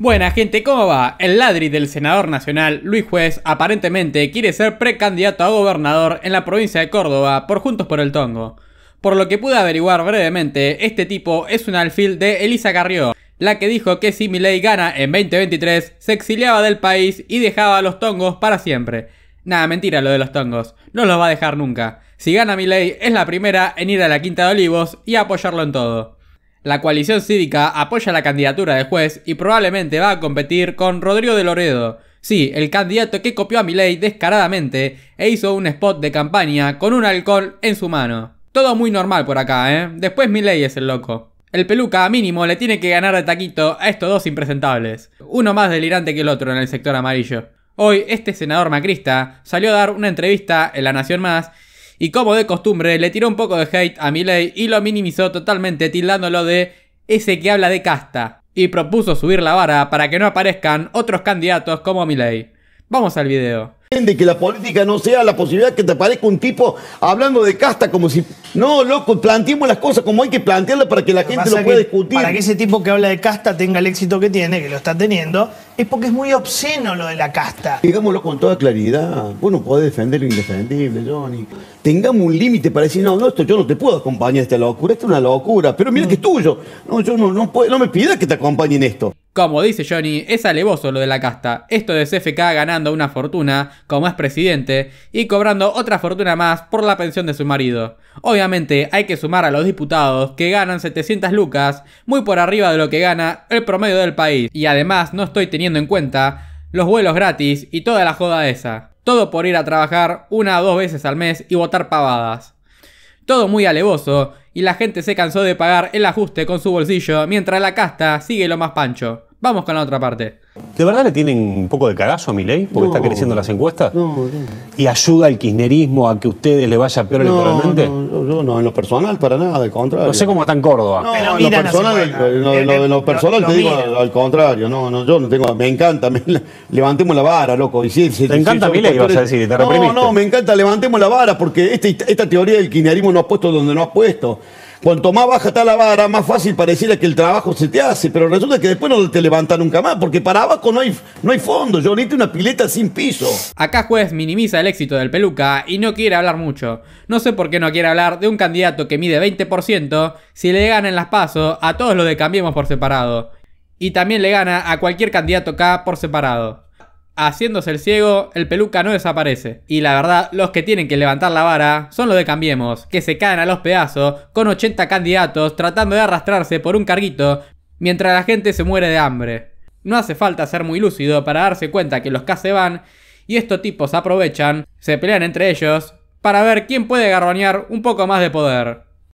Buena gente, ¿cómo va? El ladri del senador nacional Luis Juez aparentemente quiere ser precandidato a gobernador en la provincia de Córdoba por Juntos por el Tongo. Por lo que pude averiguar brevemente, este tipo es un alfil de Elisa Carrió, la que dijo que si Milei gana en 2023, se exiliaba del país y dejaba a los tongos para siempre. Nada, mentira lo de los tongos, no los va a dejar nunca. Si gana Milei es la primera en ir a la Quinta de Olivos y apoyarlo en todo. La coalición cívica apoya la candidatura de juez y probablemente va a competir con Rodrigo de Loredo, sí, el candidato que copió a Milei descaradamente e hizo un spot de campaña con un alcohol en su mano. Todo muy normal por acá, ¿eh? Después Milei es el loco. El peluca mínimo le tiene que ganar de taquito a estos dos impresentables, uno más delirante que el otro en el sector amarillo. Hoy este senador macrista salió a dar una entrevista en La Nación Más y como de costumbre le tiró un poco de hate a Milei y lo minimizó totalmente tildándolo de ese que habla de casta y propuso subir la vara para que no aparezcan otros candidatos como Milei. Vamos al video. De que la política no sea la posibilidad que te aparezca un tipo hablando de casta como si. No, loco, planteemos las cosas como hay que plantearlas para que la gente lo pueda discutir. Para que ese tipo que habla de casta tenga el éxito que tiene, que lo está teniendo, es porque es muy obsceno lo de la casta. Digámoslo con toda claridad. Vos no podés defender lo indefendible, Johnny. Tengamos un límite para decir, no, no, esto yo no te puedo acompañar esta locura, esta es una locura, pero mira mm. que es tuyo. No, yo no, no, me pidas que te acompañen esto. Como dice Johnny, es alevoso lo de la casta, esto de CFK ganando una fortuna como es presidente y cobrando otra fortuna más por la pensión de su marido. Obviamente hay que sumar a los diputados que ganan 700 lucas, muy por arriba de lo que gana el promedio del país. Y además no estoy teniendo en cuenta los vuelos gratis y toda la joda esa. Todo por ir a trabajar una o dos veces al mes y votar pavadas. Todo muy alevoso y la gente se cansó de pagar el ajuste con su bolsillo mientras la casta sigue lo más pancho. Vamos con la otra parte. ¿De verdad le tienen un poco de cagazo a mi ley? Porque está creciendo las encuestas. No, no. ¿Y ayuda el kirchnerismo a que ustedes le vaya peor literalmente? No, yo no, en lo personal para nada, al contrario. No sé cómo está en Córdoba. No, en lo personal, en lo, personal te digo al, contrario. No, no, yo no tengo. Me encanta. levantemos la vara, loco. te encanta mi ley, vas a decir, te reprimiste. No, no, me encanta. Levantemos la vara porque este, esta teoría del kirchnerismo no ha puesto donde no ha puesto. Cuanto más baja está la vara, más fácil pareciera que el trabajo se te hace, pero resulta que después no te levanta nunca más, porque para abajo no hay, no hay fondo, yo necesito una pileta sin piso. Acá juez minimiza el éxito del peluca y no quiere hablar mucho. No sé por qué no quiere hablar de un candidato que mide 20% si le ganan las pasos a todos los de Cambiemos por separado. Y también le gana a cualquier candidato acá por separado haciéndose el ciego, el peluca no desaparece. Y la verdad, los que tienen que levantar la vara son los de Cambiemos, que se caen a los pedazos con 80 candidatos tratando de arrastrarse por un carguito mientras la gente se muere de hambre. No hace falta ser muy lúcido para darse cuenta que los K se van y estos tipos aprovechan, se pelean entre ellos, para ver quién puede garroñar un poco más de poder.